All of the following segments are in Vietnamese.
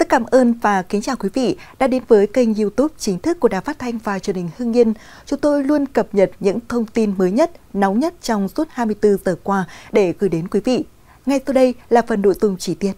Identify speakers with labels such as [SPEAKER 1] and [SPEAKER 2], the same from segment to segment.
[SPEAKER 1] Rất cảm ơn và kính chào quý vị đã đến với kênh youtube chính thức của Đài Phát Thanh và truyền hình Hưng Yên. Chúng tôi luôn cập nhật những thông tin mới nhất, nóng nhất trong suốt 24 giờ qua để gửi đến quý vị. Ngay sau đây là phần nội dung chi tiết.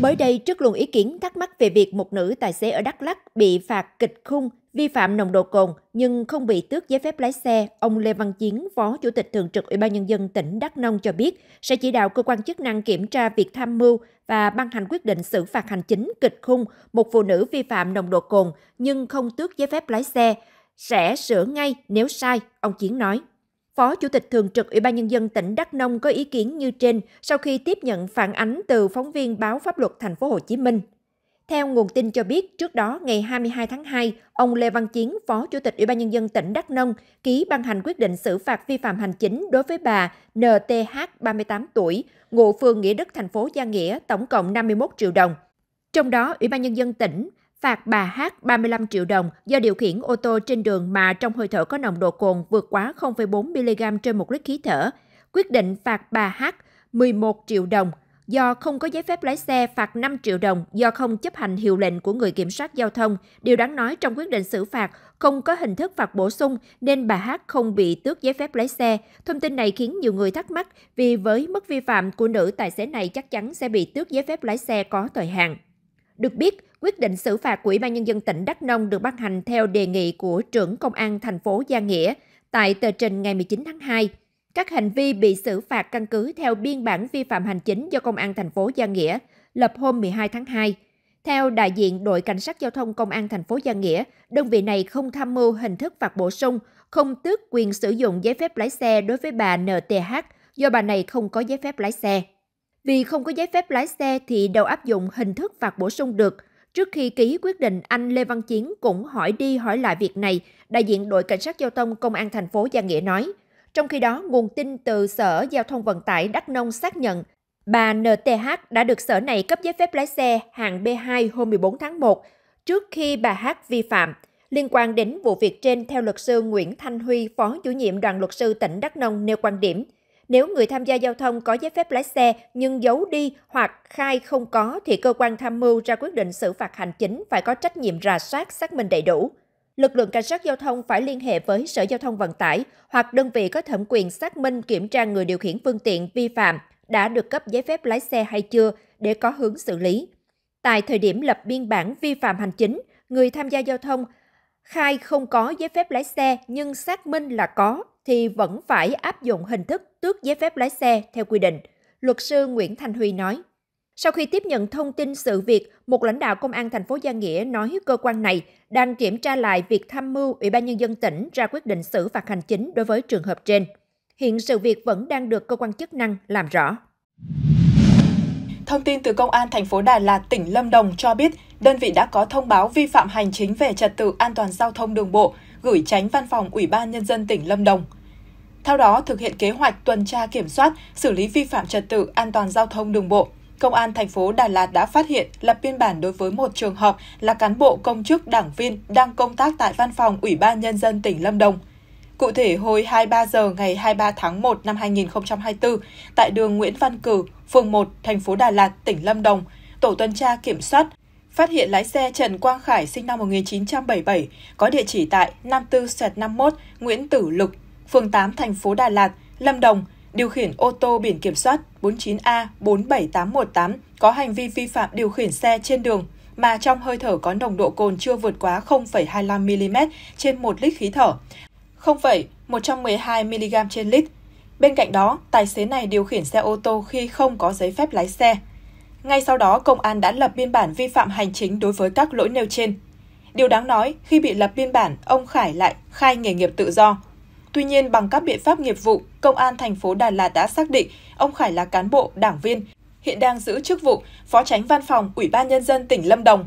[SPEAKER 2] Mới đây, trước luồng ý kiến thắc mắc về việc một nữ tài xế ở Đắk Lắk bị phạt kịch khung Vi phạm nồng độ cồn nhưng không bị tước giấy phép lái xe, ông Lê Văn Chiến, Phó Chủ tịch Thường trực Ủy ban Nhân dân tỉnh Đắk Nông cho biết sẽ chỉ đạo cơ quan chức năng kiểm tra việc tham mưu và ban hành quyết định xử phạt hành chính kịch khung một phụ nữ vi phạm nồng độ cồn nhưng không tước giấy phép lái xe, sẽ sửa ngay nếu sai, ông Chiến nói. Phó Chủ tịch Thường trực Ủy ban Nhân dân tỉnh Đắk Nông có ý kiến như trên sau khi tiếp nhận phản ánh từ phóng viên báo pháp luật Thành phố Hồ Chí Minh. Theo nguồn tin cho biết, trước đó ngày 22 tháng 2, ông Lê Văn Chiến, Phó Chủ tịch Ủy ban Nhân dân tỉnh Đắk Nông, ký ban hành quyết định xử phạt vi phạm hành chính đối với bà NTH, 38 tuổi, ngụ phường Nghĩa Đức, thành phố Gia Nghĩa, tổng cộng 51 triệu đồng. Trong đó, Ủy ban Nhân dân tỉnh phạt bà H 35 triệu đồng do điều khiển ô tô trên đường mà trong hơi thở có nồng độ cồn vượt quá 0,4 mg trên một lít khí thở. Quyết định phạt bà H 11 triệu đồng do không có giấy phép lái xe phạt 5 triệu đồng do không chấp hành hiệu lệnh của người kiểm soát giao thông. Điều đáng nói trong quyết định xử phạt không có hình thức phạt bổ sung nên bà Hát không bị tước giấy phép lái xe. Thông tin này khiến nhiều người thắc mắc vì với mức vi phạm của nữ tài xế này chắc chắn sẽ bị tước giấy phép lái xe có thời hạn. Được biết, quyết định xử phạt của Ủy ban nhân dân tỉnh Đắk Nông được ban hành theo đề nghị của trưởng công an thành phố Gia Nghĩa tại tờ trình ngày 19 tháng 2. Các hành vi bị xử phạt căn cứ theo biên bản vi phạm hành chính do Công an thành phố Gia Nghĩa lập hôm 12 tháng 2. Theo đại diện đội cảnh sát giao thông Công an thành phố Gia Nghĩa, đơn vị này không tham mưu hình thức phạt bổ sung, không tước quyền sử dụng giấy phép lái xe đối với bà NTH do bà này không có giấy phép lái xe. Vì không có giấy phép lái xe thì đâu áp dụng hình thức phạt bổ sung được. Trước khi ký quyết định, anh Lê Văn Chiến cũng hỏi đi hỏi lại việc này, đại diện đội cảnh sát giao thông công an thành phố Gia Nghĩa nói, trong khi đó, nguồn tin từ Sở Giao thông Vận tải Đắk Nông xác nhận bà NTH đã được sở này cấp giấy phép lái xe hạng B2 hôm 14 tháng 1 trước khi bà H vi phạm. Liên quan đến vụ việc trên, theo luật sư Nguyễn Thanh Huy, phó chủ nhiệm đoàn luật sư tỉnh Đắk Nông nêu quan điểm, nếu người tham gia giao thông có giấy phép lái xe nhưng giấu đi hoặc khai không có thì cơ quan tham mưu ra quyết định xử phạt hành chính phải có trách nhiệm rà soát xác minh đầy đủ lực lượng cảnh sát giao thông phải liên hệ với Sở Giao thông Vận tải hoặc đơn vị có thẩm quyền xác minh kiểm tra người điều khiển phương tiện vi phạm đã được cấp giấy phép lái xe hay chưa để có hướng xử lý. Tại thời điểm lập biên bản vi phạm hành chính, người tham gia giao thông khai không có giấy phép lái xe nhưng xác minh là có thì vẫn phải áp dụng hình thức tước giấy phép lái xe theo quy định. Luật sư Nguyễn Thanh Huy nói. Sau khi tiếp nhận thông tin sự việc, một lãnh đạo công an thành phố Gia Nghĩa nói cơ quan này đang kiểm tra lại việc tham mưu Ủy ban nhân dân tỉnh ra quyết định xử phạt hành chính đối với trường hợp trên. Hiện sự việc vẫn đang được cơ quan chức năng làm rõ. Thông tin từ Công an thành phố Đà Lạt, tỉnh Lâm Đồng cho
[SPEAKER 1] biết, đơn vị đã có thông báo vi phạm hành chính về trật tự an toàn giao thông đường bộ gửi tránh văn phòng Ủy ban Nhân dân tỉnh Lâm Đồng. Theo đó, thực hiện kế hoạch tuần tra kiểm soát, xử lý vi phạm trật tự an toàn giao thông đường bộ, Công an thành phố Đà Lạt đã phát hiện lập biên bản đối với một trường hợp là cán bộ công chức đảng viên đang công tác tại văn phòng Ủy ban Nhân dân tỉnh Lâm Đồng. Cụ thể, hồi 23 giờ ngày 23 tháng 1 năm 2024, tại đường Nguyễn Văn Cử, phường 1, thành phố Đà Lạt, tỉnh Lâm Đồng, tổ tuần tra kiểm soát phát hiện lái xe Trần Quang Khải sinh năm 1977 có địa chỉ tại 54-51 Nguyễn Tử Lực, phường 8, thành phố Đà Lạt, Lâm Đồng điều khiển ô tô biển kiểm soát 49A47818 có hành vi vi phạm điều khiển xe trên đường mà trong hơi thở có nồng độ cồn chưa vượt quá 0,25 mm trên 1 lít khí thở, 0,112 mg trên lít. Bên cạnh đó, tài xế này điều khiển xe ô tô khi không có giấy phép lái xe. Ngay sau đó, công an đã lập biên bản vi phạm hành chính đối với các lỗi nêu trên. Điều đáng nói, khi bị lập biên bản, ông Khải lại khai nghề nghiệp tự do, Tuy nhiên, bằng các biện pháp nghiệp vụ, Công an thành phố Đà Lạt đã xác định ông Khải là cán bộ, đảng viên, hiện đang giữ chức vụ Phó tránh Văn phòng Ủy ban Nhân dân tỉnh Lâm Đồng.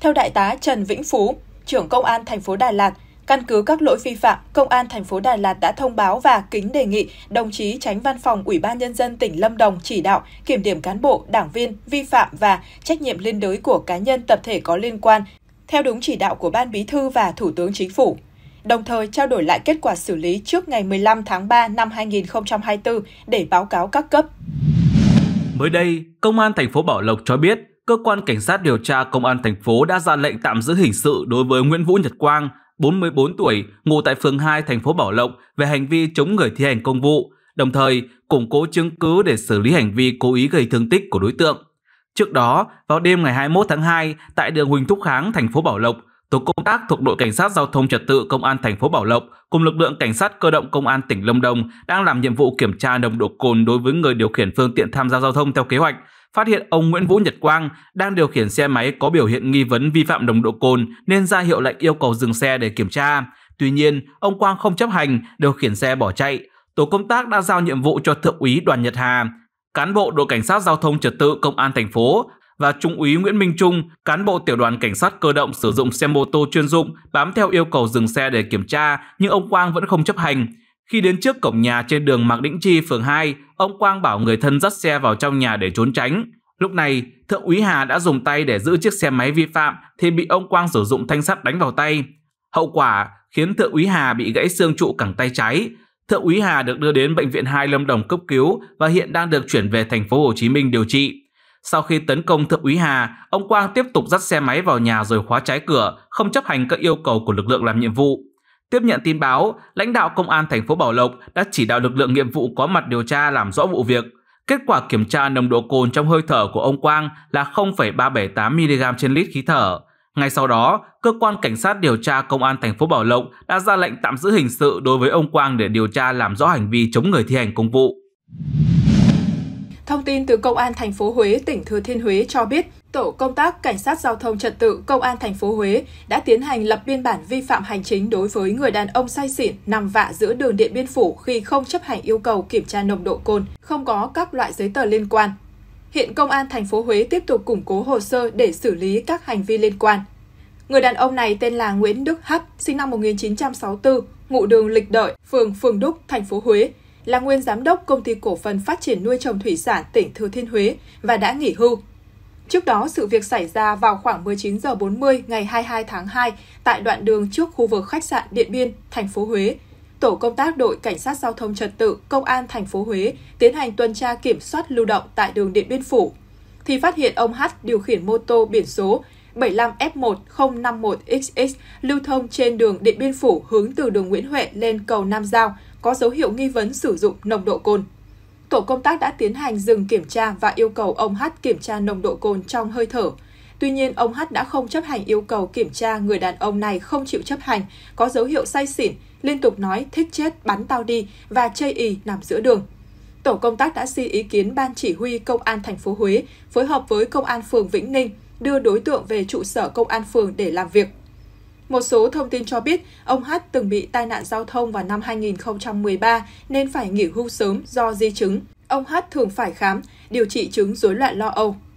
[SPEAKER 1] Theo Đại tá Trần Vĩnh Phú, trưởng Công an thành phố Đà Lạt, Căn cứ các lỗi vi phạm, Công an thành phố Đà Lạt đã thông báo và kính đề nghị đồng chí tránh văn phòng Ủy ban Nhân dân tỉnh Lâm Đồng chỉ đạo kiểm điểm cán bộ, đảng viên, vi phạm và trách nhiệm liên đới của cá nhân tập thể có liên quan, theo đúng chỉ đạo của Ban Bí thư và Thủ tướng Chính phủ đồng thời trao đổi lại kết quả xử lý trước ngày 15 tháng 3 năm 2024 để báo cáo các cấp.
[SPEAKER 3] Mới đây, Công an thành phố Bảo Lộc cho biết, cơ quan cảnh sát điều tra Công an thành phố đã ra lệnh tạm giữ hình sự đối với Nguyễn Vũ Nhật Quang, 44 tuổi, ngụ tại phường 2 thành phố Bảo Lộc về hành vi chống người thi hành công vụ, đồng thời củng cố chứng cứ để xử lý hành vi cố ý gây thương tích của đối tượng. Trước đó, vào đêm ngày 21 tháng 2, tại đường Huỳnh Thúc Kháng, thành phố Bảo Lộc, Tổ công tác thuộc đội cảnh sát giao thông trật tự công an thành phố Bảo Lộc cùng lực lượng cảnh sát cơ động công an tỉnh Lâm Đồng đang làm nhiệm vụ kiểm tra nồng độ cồn đối với người điều khiển phương tiện tham gia giao thông theo kế hoạch. Phát hiện ông Nguyễn Vũ Nhật Quang đang điều khiển xe máy có biểu hiện nghi vấn vi phạm nồng độ cồn nên ra hiệu lệnh yêu cầu dừng xe để kiểm tra. Tuy nhiên, ông Quang không chấp hành, điều khiển xe bỏ chạy. Tổ công tác đã giao nhiệm vụ cho thượng úy Đoàn Nhật Hà, cán bộ đội cảnh sát giao thông trật tự công an thành phố và Trung úy Nguyễn Minh Trung, cán bộ tiểu đoàn cảnh sát cơ động sử dụng xe mô tô chuyên dụng bám theo yêu cầu dừng xe để kiểm tra, nhưng ông Quang vẫn không chấp hành. Khi đến trước cổng nhà trên đường Mạc Đĩnh Chi, phường 2, ông Quang bảo người thân dắt xe vào trong nhà để trốn tránh. Lúc này, Thượng úy Hà đã dùng tay để giữ chiếc xe máy vi phạm thì bị ông Quang sử dụng thanh sắt đánh vào tay. Hậu quả khiến Thượng úy Hà bị gãy xương trụ cẳng tay trái. Thượng úy Hà được đưa đến bệnh viện 2 Lâm Đồng cấp cứu và hiện đang được chuyển về thành phố Hồ Chí Minh điều trị. Sau khi tấn công thượng úy Hà, ông Quang tiếp tục dắt xe máy vào nhà rồi khóa trái cửa, không chấp hành các yêu cầu của lực lượng làm nhiệm vụ. Tiếp nhận tin báo, lãnh đạo công an thành phố Bảo Lộc đã chỉ đạo lực lượng nghiệp vụ có mặt điều tra làm rõ vụ việc. Kết quả kiểm tra nồng độ cồn trong hơi thở của ông Quang là 0,378mg trên lít khí thở. Ngay sau đó, cơ quan cảnh sát điều tra công an thành phố Bảo Lộc đã ra lệnh tạm giữ hình sự đối với ông Quang để điều tra làm rõ hành vi chống người thi hành công vụ.
[SPEAKER 1] Thông tin từ Công an thành phố Huế, tỉnh Thừa Thiên Huế cho biết, tổ công tác cảnh sát giao thông trật tự Công an thành phố Huế đã tiến hành lập biên bản vi phạm hành chính đối với người đàn ông say xỉn nằm vạ giữa đường Điện Biên Phủ khi không chấp hành yêu cầu kiểm tra nồng độ cồn, không có các loại giấy tờ liên quan. Hiện Công an thành phố Huế tiếp tục củng cố hồ sơ để xử lý các hành vi liên quan. Người đàn ông này tên là Nguyễn Đức Hắc, sinh năm 1964, ngụ đường Lịch Đợi, phường Phường Đúc, thành phố Huế, là nguyên giám đốc công ty cổ phần phát triển nuôi trồng thủy sản tỉnh Thừa Thiên Huế và đã nghỉ hưu. Trước đó, sự việc xảy ra vào khoảng 19 giờ 40 ngày 22 tháng 2 tại đoạn đường trước khu vực khách sạn Điện Biên, thành phố Huế. Tổ công tác đội cảnh sát giao thông trật tự Công an thành phố Huế tiến hành tuần tra kiểm soát lưu động tại đường Điện Biên Phủ thì phát hiện ông H điều khiển mô tô biển số 75F1051XX lưu thông trên đường Điện Biên Phủ hướng từ đường Nguyễn Huệ lên cầu Nam Giao – có dấu hiệu nghi vấn sử dụng nồng độ cồn. Tổ công tác đã tiến hành dừng kiểm tra và yêu cầu ông Hát kiểm tra nồng độ cồn trong hơi thở. Tuy nhiên, ông Hát đã không chấp hành yêu cầu kiểm tra người đàn ông này không chịu chấp hành, có dấu hiệu say xỉn, liên tục nói thích chết bắn tao đi và chây ý nằm giữa đường. Tổ công tác đã xin ý kiến Ban Chỉ huy Công an thành phố Huế phối hợp với Công an phường Vĩnh Ninh đưa đối tượng về trụ sở Công an phường để làm việc. Một số thông tin cho biết, ông Hát từng bị tai nạn giao thông vào năm 2013 nên phải nghỉ hưu sớm do di chứng. Ông Hát thường phải khám, điều trị chứng rối loạn lo âu.